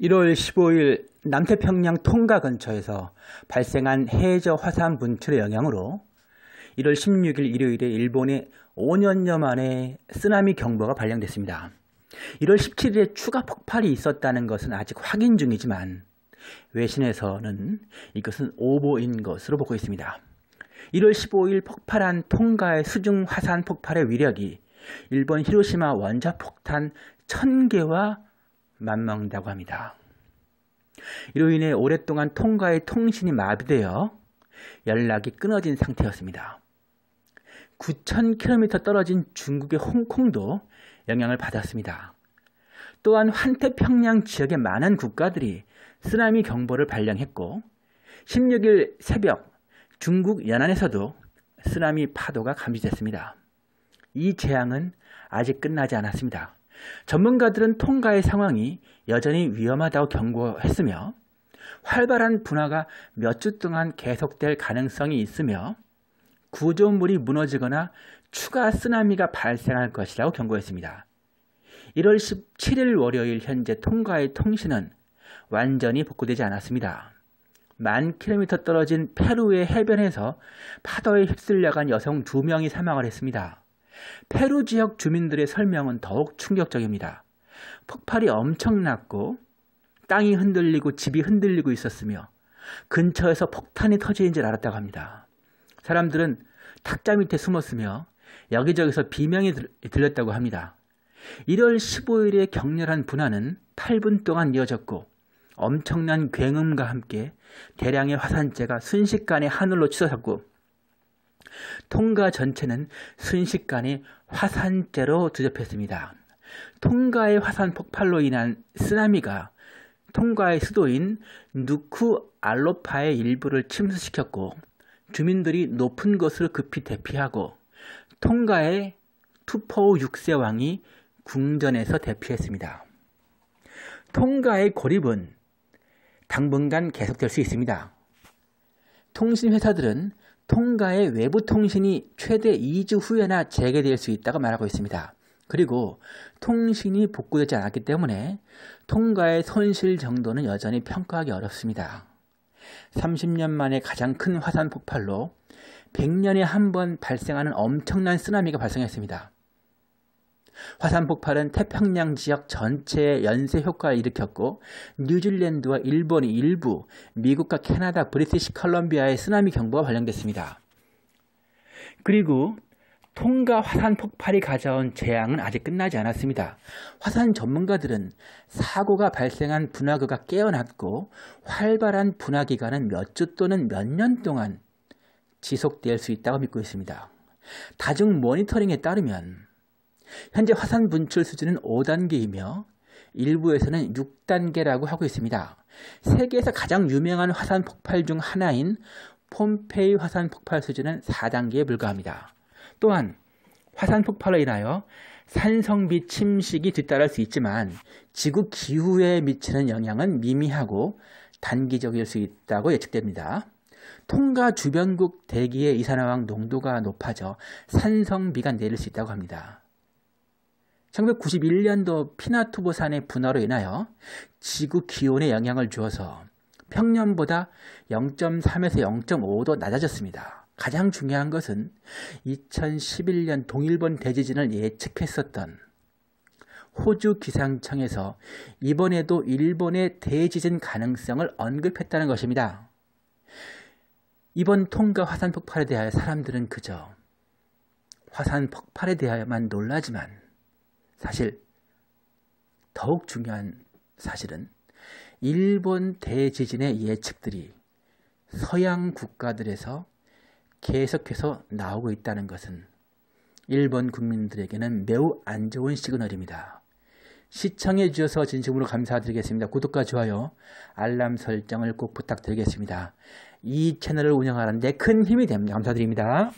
1월 15일 남태평양 통가 근처에서 발생한 해저 화산 분출의 영향으로 1월 16일 일요일에 일본에 5년여 만에 쓰나미 경보가 발령됐습니다. 1월 17일에 추가 폭발이 있었다는 것은 아직 확인 중이지만 외신에서는 이것은 오보인 것으로 보고 있습니다. 1월 15일 폭발한 통가의 수중 화산 폭발의 위력이 일본 히로시마 원자폭탄 1000개와 맞먹는다고 합니다. 이로 인해 오랫동안 통과의 통신이 마비되어 연락이 끊어진 상태였습니다. 9,000km 떨어진 중국의 홍콩도 영향을 받았습니다. 또한 환태평양 지역의 많은 국가들이 쓰나미 경보를 발령했고 16일 새벽 중국 연안에서도 쓰나미 파도가 감지됐습니다. 이 재앙은 아직 끝나지 않았습니다. 전문가들은 통가의 상황이 여전히 위험하다고 경고했으며 활발한 분화가 몇 주 동안 계속될 가능성이 있으며 구조물이 무너지거나 추가 쓰나미가 발생할 것이라고 경고했습니다. 1월 17일 월요일 현재 통과의 통신은 완전히 복구되지 않았습니다. 만 킬로미터 떨어진 페루의 해변에서 파도에 휩쓸려간 여성 2명이 사망을 했습니다. 페루 지역 주민들의 설명은 더욱 충격적입니다. 폭발이 엄청났고 땅이 흔들리고 집이 흔들리고 있었으며 근처에서 폭탄이 터지는 줄 알았다고 합니다. 사람들은 탁자 밑에 숨었으며 여기저기서 비명이 들렸다고 합니다. 1월 15일의 격렬한 분화는 8분 동안 이어졌고 엄청난 굉음과 함께 대량의 화산재가 순식간에 하늘로 치솟았고 통가 전체는 순식간에 화산재로 뒤덮였습니다. 통가의 화산 폭발로 인한 쓰나미가 통가의 수도인 누쿠 알로파의 일부를 침수시켰고 주민들이 높은 곳을 급히 대피하고 통가의 투포우 6세 왕이 궁전에서 대피했습니다. 통가의 고립은 당분간 계속될 수 있습니다. 통신회사들은 통가의 외부 통신이 최대 2주 후에나 재개될 수 있다고 말하고 있습니다. 그리고 통신이 복구되지 않았기 때문에 통가의 손실 정도는 여전히 평가하기 어렵습니다. 30년 만에 가장 큰 화산 폭발로 100년에 한 번 발생하는 엄청난 쓰나미가 발생했습니다. 화산 폭발은 태평양 지역 전체에 연쇄 효과를 일으켰고 뉴질랜드와 일본이 일부, 미국과 캐나다, 브리티시 컬럼비아의 쓰나미 경보가 발령됐습니다. 그리고 통가 화산 폭발이 가져온 재앙은 아직 끝나지 않았습니다. 화산 전문가들은 사고가 발생한 분화구가 깨어났고 활발한 분화 기간은 몇 주 또는 몇 년 동안 지속될 수 있다고 믿고 있습니다. 다중 모니터링에 따르면 현재 화산 분출 수준은 5단계이며 일부에서는 6단계라고 하고 있습니다. 세계에서 가장 유명한 화산 폭발 중 하나인 폼페이 화산 폭발 수준은 4단계에 불과합니다. 또한 화산 폭발로 인하여 산성비 침식이 뒤따를 수 있지만 지구 기후에 미치는 영향은 미미하고 단기적일 수 있다고 예측됩니다. 통가 주변국 대기의 이산화황 농도가 높아져 산성비가 내릴 수 있다고 합니다. 1991년도 피나투보산의 분화로 인하여 지구 기온에 영향을 주어서 평년보다 0.3에서 0.5도 낮아졌습니다. 가장 중요한 것은 2011년 동일본 대지진을 예측했었던 호주 기상청에서 이번에도 일본의 대지진 가능성을 언급했다는 것입니다. 이번 통가 화산 폭발에 대하여 사람들은 그저 화산 폭발에 대하여만 놀라지만 사실 더욱 중요한 사실은 일본 대지진의 예측들이 서양 국가들에서 계속해서 나오고 있다는 것은 일본 국민들에게는 매우 안 좋은 시그널입니다. 시청해 주셔서 진심으로 감사드리겠습니다. 구독과 좋아요, 알람 설정을 꼭 부탁드리겠습니다. 이 채널을 운영하는데 큰 힘이 됩니다. 감사드립니다.